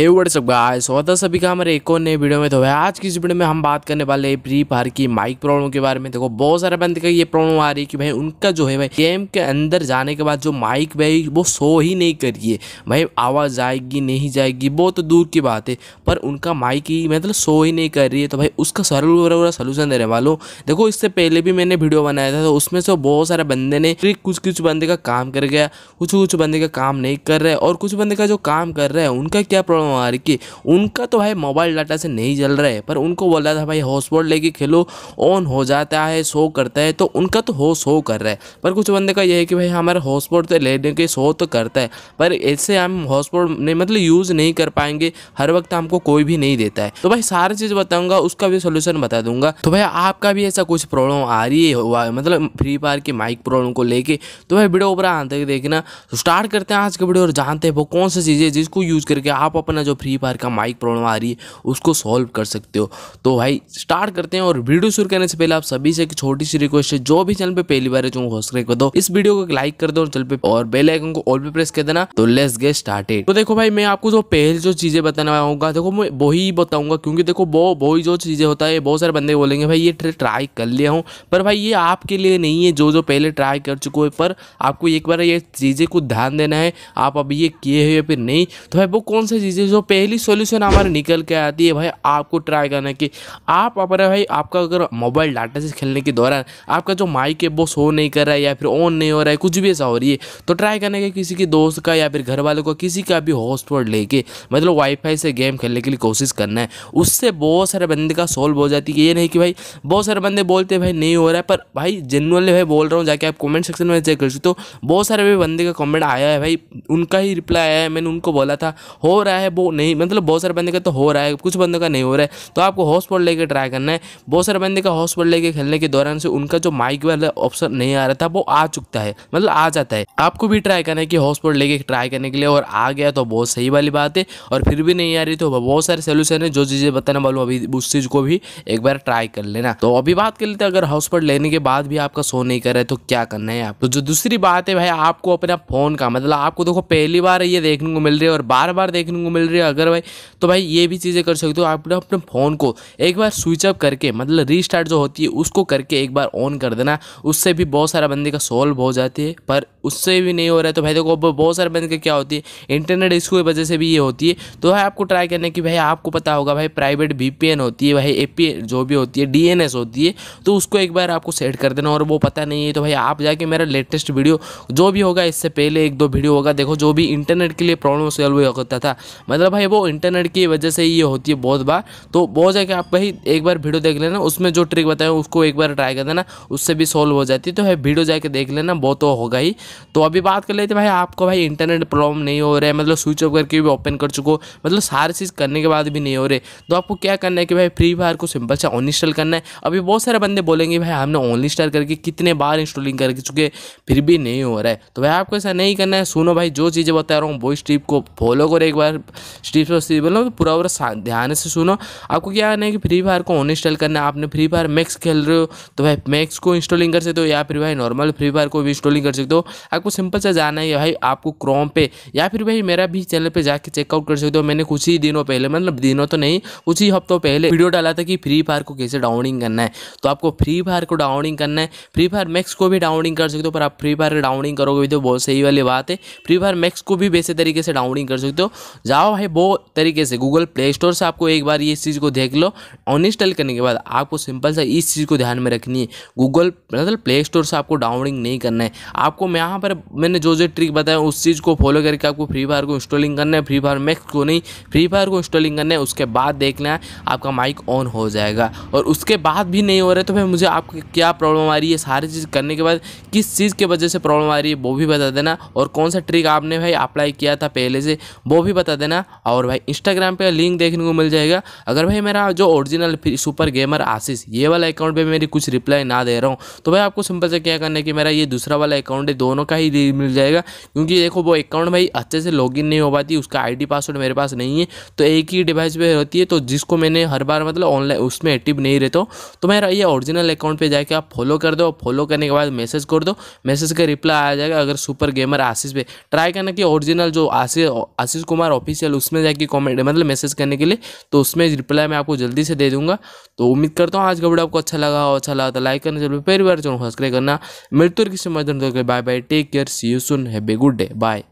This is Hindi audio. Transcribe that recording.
हे वर्ड्स अप गाइस और सभी का हमारे एक और नए वीडियो में तो है आज की इस वीडियो में हम बात करने वाले हैं फ्री फायर की माइक प्रॉब्लम के बारे में देखो बहुत सारे बंदे का ये प्रॉब्लम आ रही है कि भाई उनका जो है भाई गेम के अंदर जाने के बाद जो माइक भाई वो शो ही नहीं करिए भाई आवाज़ आएगी नहीं जाएगी वो तो दूर की बात है पर उनका माइक ही मतलब शो ही नहीं कर रही है तो भाई उसका सरल सोल्यूशन देने वालों देखो इससे पहले भी मैंने वीडियो बनाया था तो उसमें से बहुत सारे बंदे ने कुछ कुछ बंदे का काम कर गया कुछ कुछ बंदे का काम नहीं कर रहे और कुछ बंदे का जो काम कर रहे हैं उनका क्या प्रॉब्लम मार के उनका तो भाई मोबाइल डाटा से नहीं चल रहा है पर उनको बोला था भाई हॉटस्पॉट लेके खेलो ऑन हो जाता है शो करता है तो उनका तो हो शो कर रहा है पर कुछ बंदे का यह है कि भाई हमारा हॉटस्पॉट तो लेने के शो तो करता है पर ऐसे हम हॉटस्पॉट नहीं मतलब यूज़ नहीं कर पाएंगे हर वक्त हमको कोई भी नहीं देता है तो भाई सारी चीज़ बताऊँगा उसका भी सोल्यूशन बता दूंगा तो भाई आपका भी ऐसा कुछ प्रॉब्लम आ रही है मतलब फ्री फायर के माइक प्रॉब्लम को लेके तो भाई वीडियो ऊपर आते देखना स्टार्ट तो करते हैं आज के वीडियो और जानते हैं वो कौन सी चीज़ें जिसको यूज़ करके आप अपना अपना जो फ्री फायर का माइक प्रॉब्लम आ रही है उसको सॉल्व कर सकते हो तो भाई स्टार्ट करते हैं और वीडियो शुरू करने से पहले आप सभी से एक छोटी सी रिक्वेस्ट है जो भी चैनल पे पहली बार जो सब्सक्राइब कर दो इस वीडियो को लाइक कर दो और चल पे और बेल आइकन को ऑल पे प्रेस कर देना तो लेस गेट स्टार्टेड तो देखो भाई मैं आपको जो पहले जो चीजें बताने आऊंगा देखो मैं वही बताऊंगा क्योंकि देखो वो वही जो चीजें होता है बहुत सारे बंदे बोलेंगे भाई ये ट्राई कर लिया हूँ पर भाई ये आपके लिए नहीं है जो जो पहले ट्राई कर चुके हैं पर आपको एक बार ये चीज़ें को ध्यान देना है आप अभी ये किए हुए फिर नहीं तो भाई वो कौन सी चीज़ें से जो पहली सोल्यूशन हमारे निकल के आती है भाई आपको ट्राई करना कि आप अपने भाई आपका अगर मोबाइल डाटा से खेलने के दौरान आपका जो माइक है वो शो नहीं कर रहा है या फिर ऑन नहीं हो रहा है कुछ भी ऐसा हो रही है तो ट्राई करने के किसी के दोस्त का या फिर घर वालों का किसी का भी हॉटस्पॉट लेके मतलब वाईफाई से गेम खेलने के लिए कोशिश करना है उससे बहुत सारे बंदे का सॉल्व हो जाती है ये नहीं कि भाई बहुत सारे बंदे बोलते भाई नहीं हो रहा है पर भाई जेनुअनली भाई बोल रहा हूँ जाके आप कमेंट सेक्शन में चेक कर सकते हो तो बहुत सारे भाई बंदे का कॉमेंट आया है भाई उनका ही रिप्लाई आया है मैंने उनको बोला था हो रहा है है वो नहीं मतलब बहुत सारे बंदे का तो हो रहा है कुछ बंदे का नहीं हो रहा है तो आपको हॉस्पॉट लेके ट्राई करना है बहुत सारे बंदे का हॉस्पॉट लेके खेलने के दौरान से उनका जो माइक वाला ऑप्शन नहीं आ रहा था वो आ चुका है मतलब आ जाता है आपको भी ट्राई करना है कि हॉस्पॉट लेके ट्राई करने के लिए और आ गया तो बहुत सही वाली बात है और फिर भी नहीं आ रही तो बहुत सारे सोल्यूशन है जो चीज़ें बताने वालों अभी उस चीज़ को भी एक बार ट्राई कर लेना तो अभी बात कर लेते अगर हॉस्पॉट लेने के बाद भी आपका शो नहीं कर रहा है तो क्या करना है आपको तो जो दूसरी बात है भाई आपको अपना फोन का मतलब आपको देखो पहली बार ये देखने को मिल रही है और बार बार देखने को मिल रही है अगर भाई तो भाई ये भी चीज़ें कर सकते हो आप अपने फ़ोन को एक बार स्विच अप करके मतलब रीस्टार्ट जो होती है उसको करके एक बार ऑन कर देना उससे भी बहुत सारा बंदे का सॉल्व हो जाती है पर उससे भी नहीं हो रहा है तो भाई देखो बहुत सारे बंदे का क्या होती है इंटरनेट इशू की वजह से भी ये होती है तो भाई आपको ट्राई करने की भाई आपको पता होगा भाई प्राइवेट वी होती है भाई ए जो भी होती है डी होती है तो उसको एक बार आपको सेट कर देना और वो पता नहीं है तो भाई आप जाके मेरा लेटेस्ट वीडियो जो भी होगा इससे पहले एक दो वीडियो होगा देखो जो भी इंटरनेट के लिए प्रॉब्लम सॉल्व होता था मतलब भाई वो इंटरनेट की वजह से ये होती है बहुत बार तो बहुत जगह आप भाई एक बार वीडियो देख लेना उसमें जो ट्रिक बताए उसको एक बार ट्राई कर देना उससे भी सॉल्व हो जाती है तो भाई वीडियो जाके देख लेना बहुत तो होगा ही तो अभी बात कर लेते भाई आपको भाई इंटरनेट प्रॉब्लम नहीं हो रहा है मतलब स्विच ऑफ करके भी ओपन कर चुको मतलब सारी चीज़ करने के बाद भी नहीं हो रहे तो आपको क्या करना है कि भाई फ्री फायर को सिंपल से ऑन इंस्टॉल करना है अभी बहुत सारे बंदे बोलेंगे भाई हमने ऑन इंस्टॉल करके कितने बार इंस्टॉलिंग कर चुके फिर भी नहीं हो रहा है तो भाई आपको ऐसा नहीं करना है सुनो भाई जो चीज़ें बता रहा हूँ वो इस ट्रिप को फॉलो करो एक बार स्टेप्स और सीबल हो पूरा पूरा ध्यान से सुनो आपको क्या करना है कि फ्री फायर को ऑन इंस्टॉल करना है आपने फ्री फायर मैक्स खेल रहे हो तो भाई मैक्स को इंस्टॉलिंग कर सकते हो या फिर भाई नॉर्मल फ्री फायर को भी इंस्टॉलिंग कर सकते हो आपको सिंपल सा जाना है भाई आपको क्रोम पे या फिर भाई मेरा भी चैनल पर जाके चेकआउट कर सकते हो मैंने कुछ ही दिनों पहले मतलब दिनों तो नहीं कुछ ही हफ्तों पहले वीडियो डाला था कि फ्री फायर को कैसे डाउनिंग करना है तो आपको फ्री फायर को डाउनिंग करना है फ्री फायर मैक्स को भी डाउनिंग कर सकते हो पर आप फ्री फायर डाउनिंग करोगे तो बहुत सही वाली बात है फ्री फायर मैक्स को भी वैसे तरीके से डाउनिंग कर सकते हो जाओ बचाव है वो तरीके से गूगल प्ले स्टोर से आपको एक बार ये इस चीज़ को देख लो अनइंस्टॉल करने के बाद आपको सिंपल सा इस चीज़ को ध्यान में रखनी है गूगल मतलब प्ले स्टोर से आपको डाउनलोडिंग नहीं करना है आपको यहाँ पर मैंने जो जो ट्रिक बताया उस चीज़ को फॉलो करके आपको फ्री फायर को इंस्टॉलिंग करना है फ्री फायर मैक्स को नहीं फ्री फायर को इंस्टॉलिंग करना है उसके बाद देखना है आपका माइक ऑन हो जाएगा और उसके बाद भी नहीं हो रहा है तो फिर मुझे आपको क्या प्रॉब्लम आ रही है सारी चीज़ करने के बाद किस चीज़ की वजह से प्रॉब्लम आ रही है वो भी बता देना और कौन सा ट्रिक आपने भाई अप्लाई किया था पहले से वो भी बता देना जाएगा और भाई इंस्टाग्राम पे लिंक देखने को मिल जाएगा अगर भाई मेरा जो ओरिजिनल सुपर गेमर आशीष ये वाला अकाउंट पे मेरी कुछ रिप्लाई ना दे रहा हूँ तो भाई आपको सिंपल से क्या करना है कि मेरा ये दूसरा वाला अकाउंट है दोनों का ही मिल जाएगा क्योंकि देखो वो अकाउंट भाई अच्छे से लॉग नहीं हो पाती उसका आई पासवर्ड मेरे पास नहीं है तो एक ही डिवाइस पर होती है तो जिसको मैंने हर बार मतलब ऑनलाइन उसमें एक्टिव नहीं रहता तो मेरा ये ओरिजिनल अकाउंट पर जाकर आप फॉलो कर दो फॉलो करने के बाद मैसेज कर दो मैसेज का रिप्लाई आ जाएगा अगर सुपर गेमर आशीष पे ट्राई करना कि ओरिजिनल जो आशीष आशीष कुमार ऑफिशियल चल उसमें जाके कॉमेंट मतलब मैसेज करने के लिए तो उसमें रिप्लाई मैं आपको जल्दी से दे दूंगा तो उम्मीद करता हूँ आज का वीडियो आपको अच्छा लगा और अच्छा लगा तो लाइक करना जरूर फिर बार चैनल सब्सक्राइब करना मिलते किसी मदद bye bye take care see you soon have a good day bye